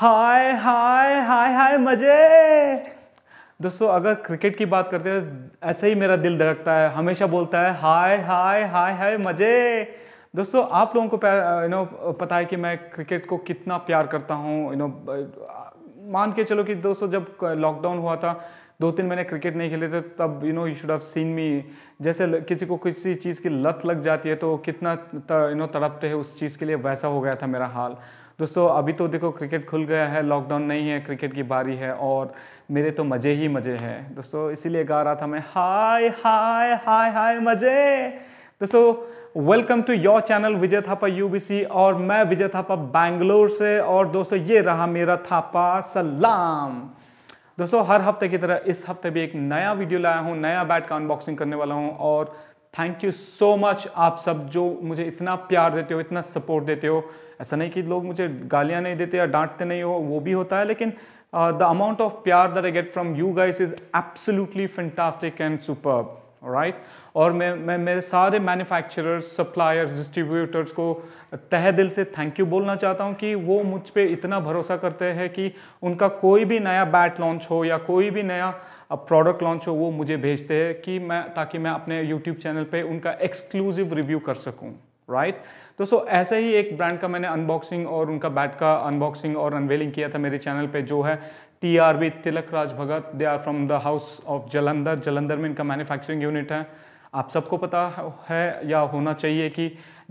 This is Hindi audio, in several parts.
हाय हाय हाय हाय मजे दोस्तों अगर क्रिकेट की बात करते हैं ऐसे ही मेरा दिल धड़कता है हमेशा बोलता है हाय हाय हाय हाय मजे दोस्तों आप लोगों को यू नो पता है कि मैं क्रिकेट को कितना प्यार करता हूँ यू नो मान के चलो कि दोस्तों जब लॉकडाउन हुआ था दो तीन महीने क्रिकेट नहीं खेले थे तब you know you should have seen me जैसे किसी को किसी चीज़ की लत लग जाती है तो कितना यू नो तड़पते हैं उस चीज़ के लिए वैसा हो गया था मेरा हाल दोस्तों अभी तो देखो क्रिकेट खुल गया है लॉकडाउन नहीं है क्रिकेट की बारी है और मेरे तो मज़े ही मज़े हैं दोस्तों इसीलिए गा रहा था मैं हाय हाय हाय हाय मज़े दोस्तों welcome to your channel Vijay Thapa UBC और मैं विजय थापा बैंगलोर से और दोस्तों ये रहा मेरा थापा सलाम दोस्तों हर हफ्ते की तरह इस हफ्ते भी एक नया वीडियो लाया हूँ नया बैट का अनबॉक्सिंग करने वाला हूँ और थैंक यू सो मच आप सब जो मुझे इतना प्यार देते हो इतना सपोर्ट देते हो ऐसा नहीं कि लोग मुझे गालियाँ नहीं देते या डांटते नहीं हो वो भी होता है लेकिन the amount of pyaar that I get from you guys is absolutely fantastic and super right और मैं मैं मेरे सारे मैन्युफैक्चरर्स सप्लायर्स डिस्ट्रीब्यूटर्स को तह दिल से थैंक यू बोलना चाहता हूँ कि वो मुझ पर इतना भरोसा करते हैं कि उनका कोई भी नया बैट लॉन्च हो या कोई भी नया प्रोडक्ट uh, लॉन्च हो वो मुझे भेजते हैं कि मैं ताकि मैं अपने यूट्यूब चैनल पे उनका एक्सक्लूसिव रिव्यू कर सकूँ राइट right? तो सो ऐसे ही एक ब्रांड का मैंने अनबॉक्सिंग और उनका बैट का अनबॉक्सिंग और अनवेलिंग किया था मेरे चैनल पे जो है T R B Tilak Raj Bhagat they are from the house of Jalandhar Jalandhar में इनका मैन्युफैक्चरिंग यूनिट है आप सबको पता है या होना चाहिए कि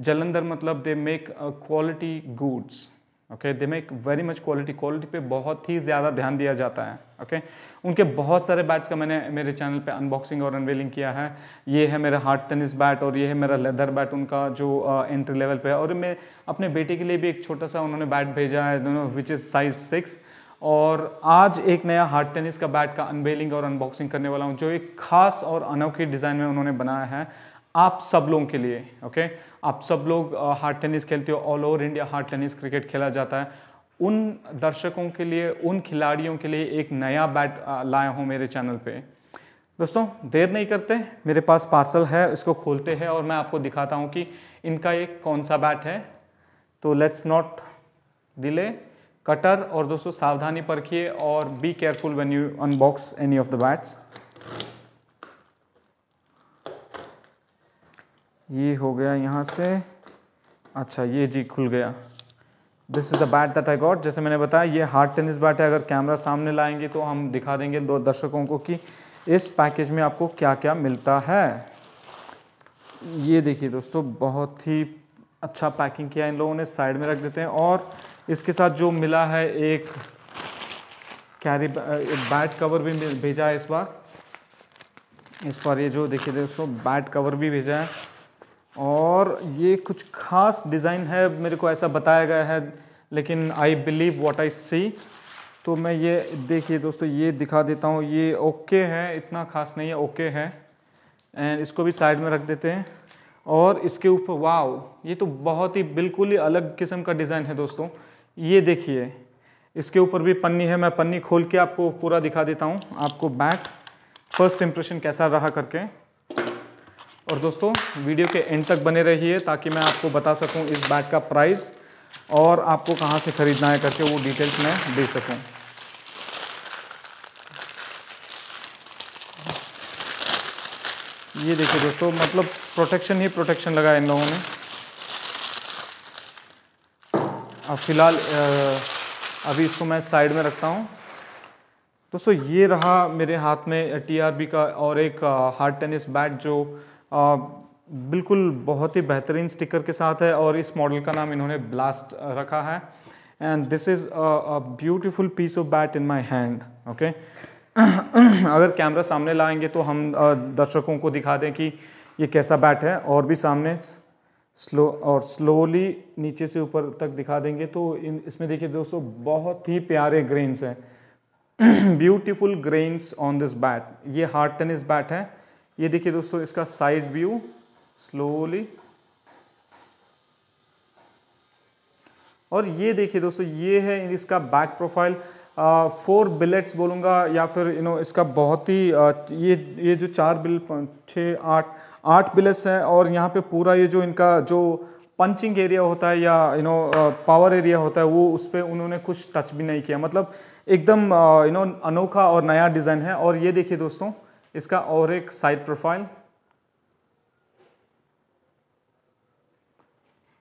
जलंधर मतलब they make quality goods okay they make very much quality quality पे बहुत ही ज़्यादा ध्यान दिया जाता है ओके okay? उनके बहुत सारे बैट्स का मैंने मेरे चैनल पे अनबॉक्सिंग और अनवेलिंग किया है ये है मेरा हार्ड टेनिस बैट और ये है मेरा लेदर बैट उनका जो एंट्री लेवल पे है और मैं अपने बेटे के लिए भी एक छोटा सा उन्होंने बैट भेजा है दोनों विच इज़ साइज सिक्स और आज एक नया हार्ड टेनिस का बैट का अनवेलिंग और अनबॉक्सिंग करने वाला हूँ जो एक खास और अनोखी डिज़ाइन में उन्होंने बनाया है आप सब लोगों के लिए ओके आप सब लोग हार्ड टेनिस खेलते हो all over India hard tennis cricket खेला जाता है उन दर्शकों के लिए उन खिलाड़ियों के लिए एक नया बैट लाया हूँ मेरे चैनल पे दोस्तों देर नहीं करते मेरे पास पार्सल है इसको खोलते हैं और मैं आपको दिखाता हूँ कि इनका एक कौन सा बैट है तो लेट्स नॉट डिले कटर और दोस्तों सावधानी परखिए और be careful when you unbox any of the bats ये हो गया यहाँ से अच्छा ये जी खुल गया this is the bat that I got जैसे मैंने बताया ये हार्ड टेनिस बैट है अगर कैमरा सामने लाएंगे तो हम दिखा देंगे दो दर्शकों को कि इस पैकेज में आपको क्या क्या मिलता है ये देखिए दोस्तों बहुत ही अच्छा पैकिंग किया इन लोगों ने साइड में रख देते हैं और इसके साथ जो मिला है एक कैरी बैट कवर भी भेजा है इस बार इस बार ये जो देखिए दोस्तों बैट कवर भी भेजा है और ये कुछ खास डिज़ाइन है मेरे को ऐसा बताया गया है लेकिन आई बिलीव वॉट आई सी तो मैं ये देखिए दोस्तों ये दिखा देता हूँ ये ओके है इतना खास नहीं है ओके है एंड इसको भी साइड में रख देते हैं और इसके ऊपर वाव ये तो बहुत ही बिल्कुल ही अलग किस्म का डिज़ाइन है दोस्तों ये देखिए इसके ऊपर भी पन्नी है मैं पन्नी खोल के आपको पूरा दिखा देता हूँ आपको बैक फर्स्ट इम्प्रेशन कैसा रहा करके और दोस्तों वीडियो के एंड तक बने रहिए ताकि मैं आपको बता सकूं इस बैट का प्राइस और आपको कहां से ख़रीदना है करके वो डिटेल्स मैं दे सकूं। ये देखिए दोस्तों मतलब प्रोटेक्शन ही प्रोटेक्शन लगा इन लोगों ने अब फिलहाल अभी इसको मैं साइड में रखता हूँ दोस्तों ये रहा मेरे हाथ में टीआरबी का और एक हार्ड टेनिस बैट जो बिल्कुल बहुत ही बेहतरीन स्टिकर के साथ है और इस मॉडल का नाम इन्होंने ब्लास्ट रखा है and this is a beautiful piece of bat in my hand okay अगर कैमरा सामने लाएंगे तो हम दर्शकों को दिखा दें कि ये कैसा बैट है और भी सामने स्लो और स्लोली नीचे से ऊपर तक दिखा देंगे तो इन इसमें देखिए दोस्तों बहुत ही प्यारे ग्रेन्स हैं beautiful grains on this bat ये हार्ड टेनिस बैट है ये देखिए दोस्तों इसका साइड व्यू स्लोली और ये देखिए दोस्तों ये है इसका बैक प्रोफाइल फोर बिलेट्स बोलूंगा या फिर यू नो इसका बहुत ही आ, ये ये जो चार बिल छः आठ आठ बिलेट्स हैं और यहाँ पे पूरा ये जो इनका जो पंचिंग एरिया होता है या यू नो पावर एरिया होता है वो उस पर उन्होंने कुछ टच भी नहीं किया मतलब एकदम यू नो अनोखा और नया डिज़ाइन है और ये देखिए दोस्तों इसका और एक साइड प्रोफाइल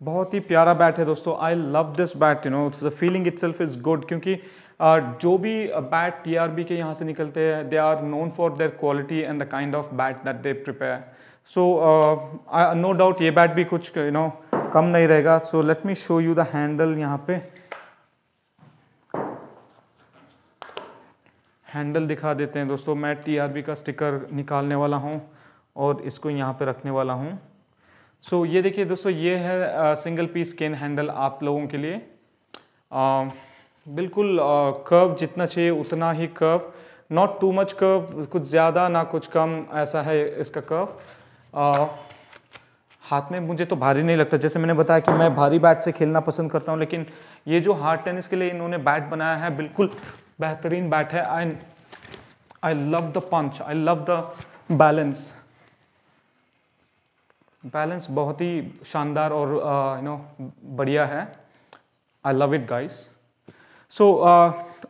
बहुत ही प्यारा बैट है दोस्तों I love this bat you know the feeling itself is good क्योंकि uh, जो भी बैट uh, टी के यहाँ से निकलते हैं they are known for their quality and the kind of bat that they prepare so no doubt ये बैट भी कुछ यू you नो know, कम नहीं रहेगा so let me show you the handle यहाँ पे हैंडल दिखा देते हैं दोस्तों मैं टीआरबी का स्टिकर निकालने वाला हूँ और इसको यहाँ पे रखने वाला हूँ सो so, ये देखिए दोस्तों ये है सिंगल पीस केन हैंडल आप लोगों के लिए आ, बिल्कुल कर्व जितना चाहिए उतना ही curve not too much curve कुछ ज़्यादा ना कुछ कम ऐसा है इसका कर्व हाथ में मुझे तो भारी नहीं लगता जैसे मैंने बताया कि मैं भारी बैट से खेलना पसंद करता हूँ लेकिन ये जो हार्ड टेनिस के लिए इन्होंने बैट बनाया है बिल्कुल बेहतरीन बैट है and I love the punch I love the balance balance बहुत ही शानदार और यू uh, नो बढ़िया है I love it guys so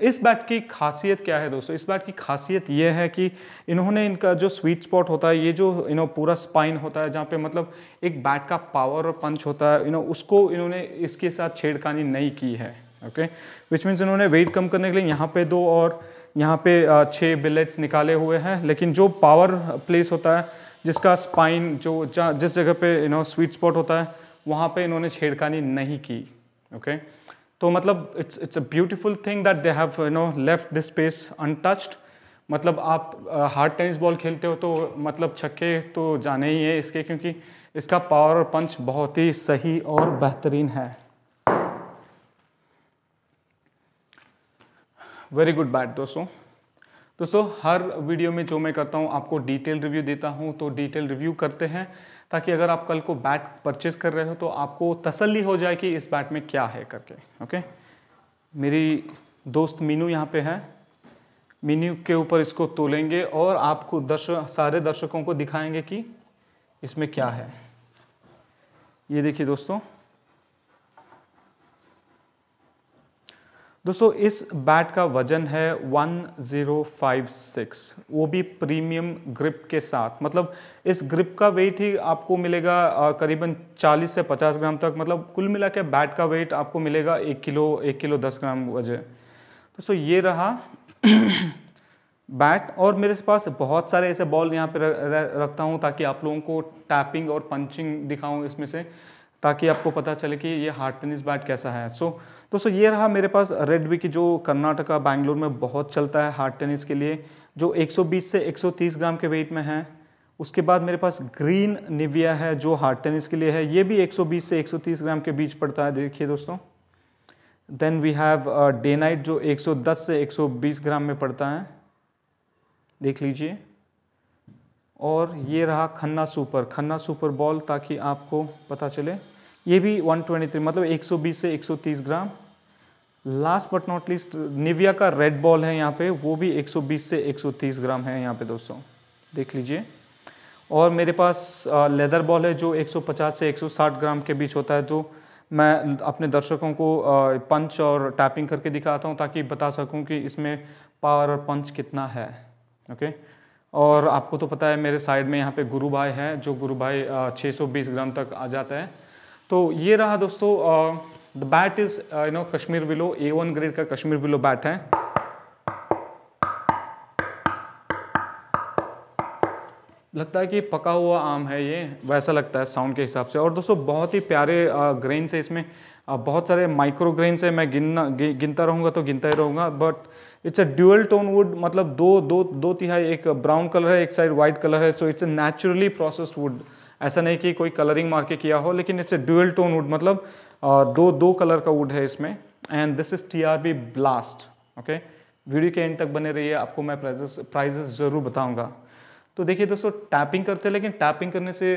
इस बैट की खासियत क्या है दोस्तों इस बैट की खासियत ये है कि इन्होंने इनका जो स्वीट स्पॉट होता है ये जो यू नो पूरा स्पाइन होता है जहाँ पे मतलब एक बैट का पावर और पंच होता है यू नो उसको इन्होंने इसके साथ छेड़खानी नहीं की है ओके विच मीन्स इन्होंने वेट कम करने के लिए यहाँ पे दो और यहाँ पे छः बिलेट्स निकाले हुए हैं लेकिन जो पावर प्लेस होता है जिसका स्पाइन जो जिस जगह पे यू नो स्वीट स्पॉट होता है वहाँ पे इन्होंने छेड़खानी नहीं की ओके okay? तो मतलब it's it's a beautiful thing that they have you know left this space untouched मतलब आप हार्ड टेनिस बॉल खेलते हो तो मतलब छक्के तो जाने ही है इसके क्योंकि इसका पावर और पंच बहुत ही सही और बेहतरीन है वेरी गुड बैट दोस्तों दोस्तों हर वीडियो में जो मैं करता हूँ आपको डिटेल रिव्यू देता हूँ तो डिटेल रिव्यू करते हैं ताकि अगर आप कल को बैट परचेज कर रहे हो तो आपको तसल्ली हो जाए कि इस बैट में क्या है करके ओके मेरी दोस्त मीनू यहाँ पे है मीनू के ऊपर इसको तोलेंगे और आपको दर्श सारे दर्शकों को दिखाएंगे कि इसमें क्या है ये देखिए दोस्तों दोस्तों इस बैट का वजन है 1056 वो भी प्रीमियम ग्रिप के साथ मतलब इस ग्रिप का वेट ही आपको मिलेगा करीबन 40 से 50 ग्राम तक मतलब कुल मिला के बैट का वेट आपको मिलेगा एक किलो एक किलो दस ग्राम वजह दोस्तों ये रहा बैट और मेरे पास बहुत सारे ऐसे बॉल यहाँ पे रखता हूँ ताकि आप लोगों को टैपिंग और पंचिंग दिखाऊँ इसमें से ताकि आपको पता चले कि ये हार्ड टेनिस बैट कैसा है सो so, दोस्तों ये रहा मेरे पास रेडवी की जो कर्नाटका बैंगलोर में बहुत चलता है हार्ड टेनिस के लिए जो 120 से 130 ग्राम के वेट में है उसके बाद मेरे पास ग्रीन निविया है जो हार्ड टेनिस के लिए है ये भी 120 से 130 ग्राम के बीच पड़ता है देखिए दोस्तों then we have day night जो 110 से 120 ग्राम में पड़ता है देख लीजिए और ये रहा Khanna super Khanna super ball ताकि आपको पता चले ये भी 123 मतलब 120 से 130 gram last but not least Nivia का रेड बॉल है यहाँ पे वो भी 120 से 130 ग्राम है यहाँ पे दोस्तों देख लीजिए और मेरे पास लेदर बॉल है जो 150 से 160 ग्राम के बीच होता है जो तो मैं अपने दर्शकों को पंच और टैपिंग करके दिखाता हूँ ताकि बता सकूँ कि इसमें पावर और पंच कितना है ओके और आपको तो पता है मेरे साइड में यहाँ पे गुरु भाई है जो गुरु भाई छः ग्राम तक आ जाता है तो ये रहा दोस्तों the bat is you know Kashmir willow A one grade का कश्मीर विलो बैट है लगता है कि पका हुआ आम है ये वैसा लगता है साउंड के हिसाब से और दोस्तों बहुत ही प्यारे ग्रेन से इसमें बहुत सारे माइक्रो ग्रेन्स है मैं गिनना गि, गिनता रहूँगा तो गिनता ही रहूँगा but it's a dual tone wood मतलब दो दो दो तिहाई एक ब्राउन कलर है एक साइड वाइट कलर है so it's a naturally processed wood ऐसा नहीं कि कोई कलरिंग मार के किया हो लेकिन it's a dual tone wood मतलब दो दो कलर का वुड है इसमें and this is T R B blast okay video के एंड तक बने रहिए आपको मैं प्राइजेस प्राइजेस ज़रूर बताऊंगा तो देखिए दोस्तों टैपिंग करते हैं लेकिन टैपिंग करने से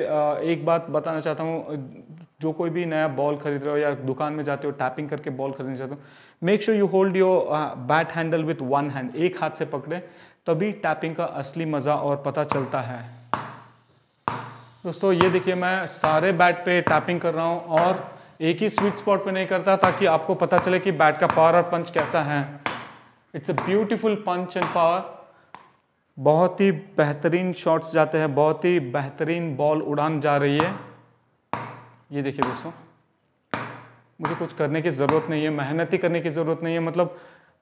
एक बात बताना चाहता हूँ जो कोई भी नया बॉल खरीद रहे हो या दुकान में जाते हो टैपिंग करके बॉल खरीदना चाहते हो make sure you hold your bat handle with one hand एक हाथ से पकड़े तभी टैपिंग का असली मज़ा और पता चलता है दोस्तों ये देखिए मैं सारे बैट पे टैपिंग कर रहा हूँ और एक ही स्वीट स्पॉट पे नहीं करता ताकि आपको पता चले कि बैट का पावर और पंच कैसा है it's a beautiful punch and power बहुत ही बेहतरीन शॉट्स जाते हैं बहुत ही बेहतरीन बॉल उड़ान जा रही है ये देखिए दोस्तों मुझे कुछ करने की ज़रूरत नहीं है मेहनत ही करने की ज़रूरत नहीं है मतलब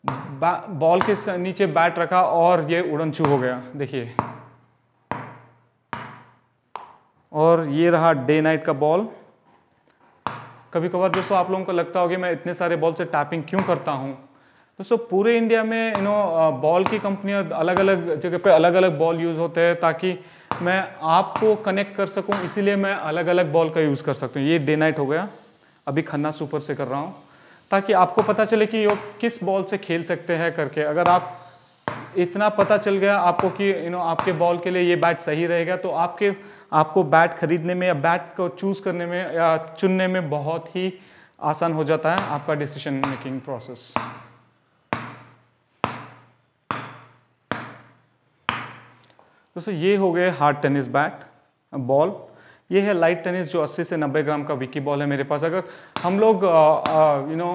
बॉल के नीचे बैट रखा और ये उड़न छू हो गया देखिए और ये रहा डे नाइट का बॉल कभी कभार दोस्तों आप लोगों को लगता होगा मैं इतने सारे बॉल से टैपिंग क्यों करता हूँ दोस्तों पूरे इंडिया में यू नो बॉल की कंपनियां अलग अलग जगह पे अलग अलग बॉल यूज़ होते हैं ताकि मैं आपको कनेक्ट कर सकूँ इसीलिए मैं अलग अलग बॉल का यूज़ कर सकता हूँ ये डे नाइट हो गया अभी खन्ना सुपर से कर रहा हूँ ताकि आपको पता चले कि वो किस बॉल से खेल सकते हैं करके अगर आप इतना पता चल गया आपको कि यू नो आपके बॉल के लिए ये बैट सही रहेगा तो आपके आपको बैट खरीदने में या बैट को चूज़ करने में या चुनने में बहुत ही आसान हो जाता है आपका डिसीजन मेकिंग प्रोसेस दोस्तों ये हो गए हार्ड टेनिस बैट बॉल ये है लाइट टेनिस जो 80 से 90 ग्राम का विकी बॉल है मेरे पास अगर हम लोग यू नो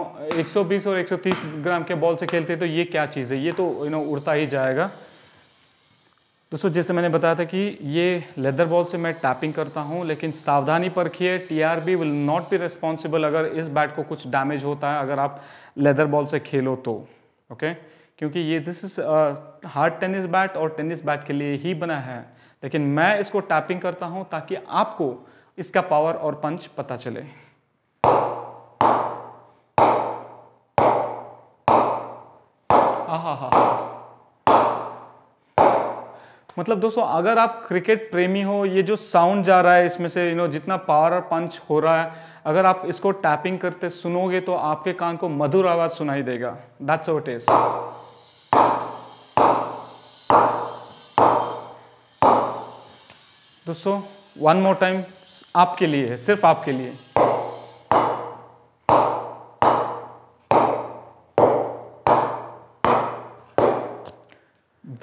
120 और 130 ग्राम के बॉल से खेलते हैं तो ये क्या चीज़ है ये तो यू नो उड़ता ही जाएगा दोस्तों जैसे मैंने बताया था कि ये लेदर बॉल से मैं टैपिंग करता हूँ लेकिन सावधानी are TRB will not be responsible अगर इस बैट को कुछ डैमेज होता है अगर आप लेदर बॉल से खेलो तो ओके क्योंकि ये this is hard tennis bat और टेनिस बैट के लिए ही बना है लेकिन मैं इसको टैपिंग करता हूँ ताकि आपको इसका पावर और पंच पता चले मतलब दोस्तों अगर आप क्रिकेट प्रेमी हो ये जो साउंड जा रहा है इसमें से यू नो जितना पावर और पंच हो रहा है अगर आप इसको टैपिंग करते सुनोगे तो आपके कान को मधुर आवाज़ सुनाई देगा दैट्स अवर टेस्ट दोस्तों वन मोर टाइम आपके लिए है सिर्फ आपके लिए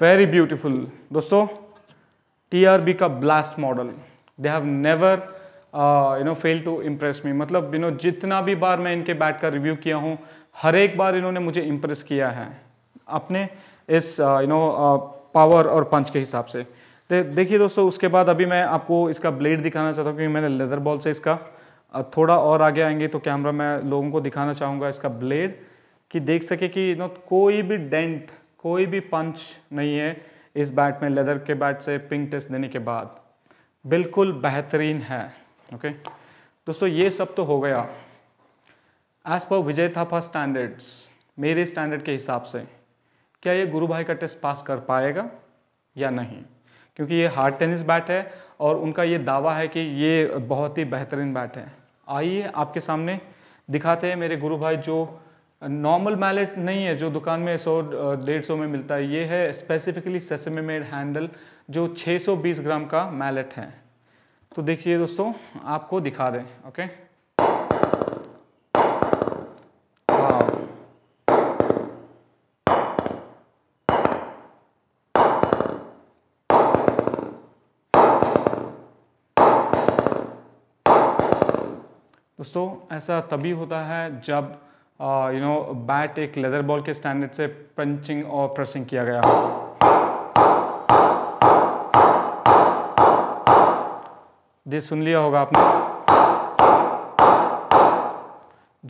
वेरी ब्यूटीफुल दोस्तों बी का blast model they have never you know fail to impress me मतलब यू you नो know, जितना भी बार मैं इनके बैट का रिव्यू किया हूँ हर एक बार इन्होंने मुझे इम्प्रेस किया है अपने इस यू नो पावर और पंच के हिसाब से दे, देखिए दोस्तों उसके बाद अभी मैं आपको इसका ब्लेड दिखाना चाहता हूँ क्योंकि मैंने लेदर बॉल से इसका uh, थोड़ा और आगे आएंगे तो कैमरा मैं लोगों को दिखाना चाहूँगा इसका ब्लेड कि देख सके कि नो कोई भी डेंट कोई भी पंच नहीं है इस बैट में लेदर के बैट से पिंक टेस्ट देने के बाद बिल्कुल बेहतरीन है ओके दोस्तों ये सब तो हो गया एज पर विजय थापा स्टैंडर्ड्स मेरे स्टैंडर्ड के हिसाब से क्या ये गुरु भाई का टेस्ट पास कर पाएगा या नहीं क्योंकि ये हार्ड टेनिस बैट है और उनका ये दावा है कि ये बहुत ही बेहतरीन बैट है आइए आपके सामने दिखाते हैं मेरे गुरु भाई जो नॉर्मल मैलेट नहीं है जो दुकान में सौ डेढ़ सौ में मिलता है ये है स्पेसिफिकली सेसमे मेड हैंडल जो 620 ग्राम का मैलेट है तो देखिए दोस्तों आपको दिखा दें ओके हाँ। दोस्तों ऐसा तभी होता है जब यू नो बैट एक लेदर बॉल के स्टैंडर्ड से पंचिंग और प्रेसिंग किया गया ये सुन लिया होगा आपने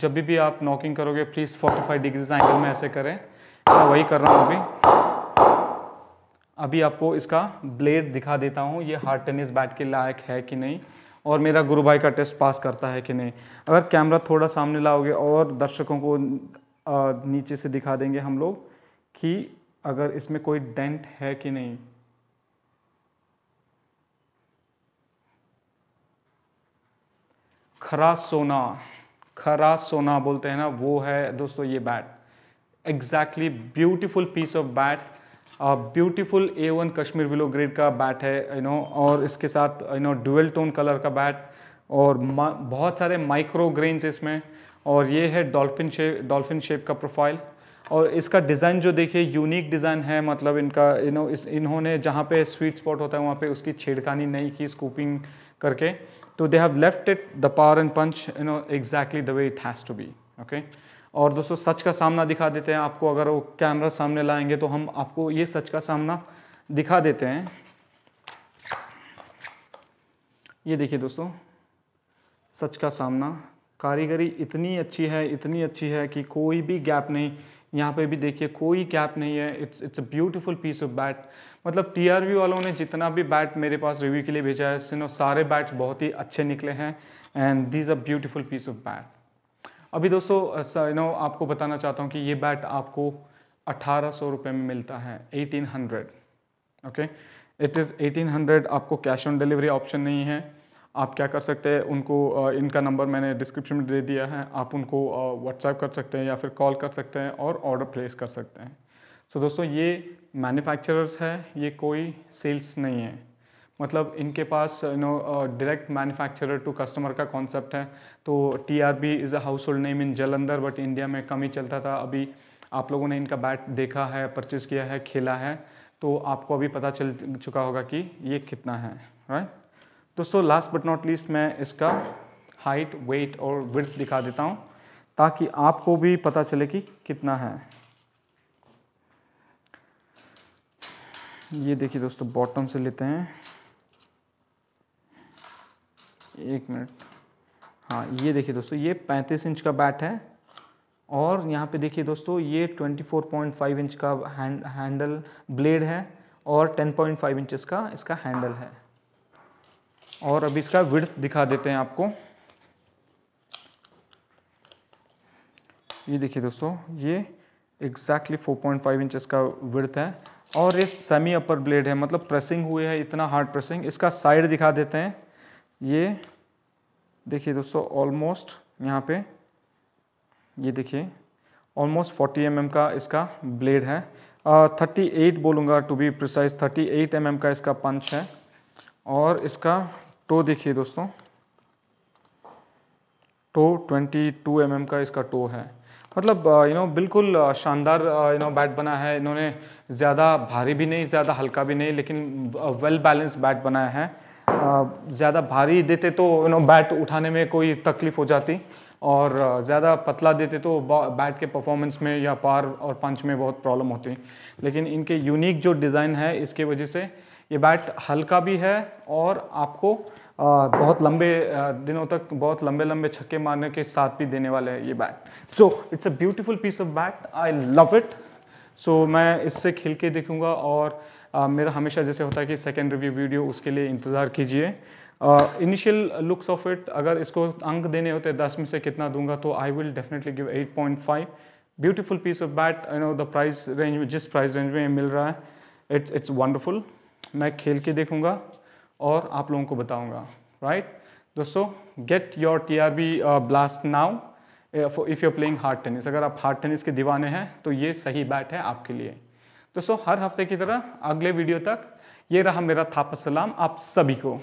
जब भी भी आप नॉकिंग करोगे प्लीज़ 45 डिग्रीज एंगल में ऐसे करें मैं वही कर रहा हूँ अभी अभी आपको इसका ब्लेड दिखा देता हूँ ये हार्ड टेनिस बैट के लायक है कि नहीं और मेरा गुरु भाई का टेस्ट पास करता है कि नहीं अगर कैमरा थोड़ा सामने लाओगे और दर्शकों को नीचे से दिखा देंगे हम लोग कि अगर इसमें कोई डेंट है कि नहीं खरा सोना खरा सोना बोलते हैं ना वो है दोस्तों ये bat exactly beautiful piece of bat beautiful A one Kashmir willow grade का बैट है यू नो और इसके साथ you know dual tone colour का बैट और बहुत सारे माइक्रो ग्रेन्स इसमें और ये है डॉल्फिन शेप डॉल्फिन शेप का प्रोफाइल और इसका डिज़ाइन जो देखिए यूनिक डिज़ाइन है मतलब इनका यू नो इस इन्होंने जहाँ पे स्वीट स्पॉट होता है वहाँ पे उसकी छेड़खानी नहीं की स्कूपिंग करके तो they have left it the power and punch you know exactly the way it has to be okay और दोस्तों सच का सामना दिखा देते हैं आपको अगर वो कैमरा सामने लाएंगे तो हम आपको ये सच का सामना दिखा देते हैं ये देखिए दोस्तों सच का सामना कारीगरी इतनी अच्छी है इतनी अच्छी है कि कोई भी गैप नहीं यहाँ पे भी देखिए कोई गैप नहीं है it's it's a beautiful piece of bat मतलब टीआरवी वालों ने जितना भी बैट मेरे पास रिव्यू के लिए भेजा है सिनो सारे बैट्स बहुत ही अच्छे निकले हैं and these a beautiful piece of bat अभी दोस्तों यू नो आपको बताना चाहता हूँ कि ये बैट आपको अट्ठारह सौ रुपये में मिलता है eighteen hundred okay it is eighteen hundred आपको कैश ऑन डिलीवरी ऑप्शन नहीं है आप क्या कर सकते हैं उनको इनका नंबर मैंने डिस्क्रिप्शन में दे दिया है आप उनको व्हाट्सएप कर सकते हैं या फिर कॉल कर सकते हैं और ऑर्डर प्लेस कर सकते हैं सो so, दोस्तों ये मैन्युफैक्चरर्स है ये कोई सेल्स नहीं है मतलब इनके पास you know direct manufacturer to customer का कॉन्सेप्ट है तो T R B is a household name in Jalandhar but India में कम ही चलता था अभी आप लोगों ने इनका बैट देखा है परचेज़ किया है खेला है तो आपको अभी पता चल चुका होगा कि ये कितना है राइट दोस्तों लास्ट बट नॉट लीस्ट मैं इसका हाइट वेट और विर्थ दिखा देता हूँ ताकि आपको भी पता चले कि कितना है ये देखिए दोस्तों बॉटम से लेते हैं एक मिनट हाँ ये देखिए दोस्तों ये 35 इंच का बैट है और यहाँ पे देखिए दोस्तों ये 24.5 इंच का हैंड हैंडल ब्लेड है और 10.5 इंचेस का इसका हैंडल है और अभी इसका विड्थ दिखा देते हैं आपको ये देखिए दोस्तों ये एग्जैक्टली exactly 4.5 इंचेस का विड्थ है और ये सेमी अपर ब्लेड है मतलब प्रेसिंग हुए है इतना हार्ड प्रेसिंग इसका साइड दिखा देते हैं ये देखिए दोस्तों ऑलमोस्ट यहाँ पे ये देखिए ऑलमोस्ट 40 एम mm का इसका ब्लेड है थर्टी एट बोलूँगा to be precise thirty eight M का इसका पंच है और इसका टो देखिए दोस्तों टो ट्वेंटी टू एम का इसका टो है मतलब यू नो बिल्कुल शानदार यू नो बैट बना है इन्होंने ज़्यादा भारी भी नहीं ज़्यादा हल्का भी नहीं लेकिन वेल बैलेंस बैट बनाया है ज़्यादा भारी देते तो यू नो बैट उठाने में कोई तकलीफ हो जाती और ज़्यादा पतला देते तो बैट के परफॉर्मेंस में या पार और पंच में बहुत प्रॉब्लम होती लेकिन इनके यूनिक जो डिज़ाइन है इसके वजह से ये बैट हल्का भी है और आपको बहुत लंबे दिनों तक बहुत लंबे लंबे छक्के मारने के साथ भी देने वाले हैं ये bat so it's a beautiful piece of bat I love it so so, मैं इससे खिल के देखूँगा और आ, मेरा हमेशा जैसे होता है कि सेकेंड रिव्यू वीडियो उसके लिए इंतज़ार कीजिए इनिशियल लुक्स ऑफ इट अगर इसको अंक देने होते दस में से कितना दूंगा तो I will definitely give 8.5 point five beautiful piece of bat I know the price range में जिस प्राइस रेंज में मिल रहा है इट्स इट्स वंडरफुल मैं खेल के देखूँगा और आप लोगों को बताऊँगा राइट right? दोस्तों get your T R B blast now if you are playing hard tennis अगर आप हार्ड टेनिस के दीवाने हैं तो ये सही बैट है आपके लिए दोस्तों हर हफ्ते की तरह अगले वीडियो तक ये रहा मेरा थापा सलाम आप सभी को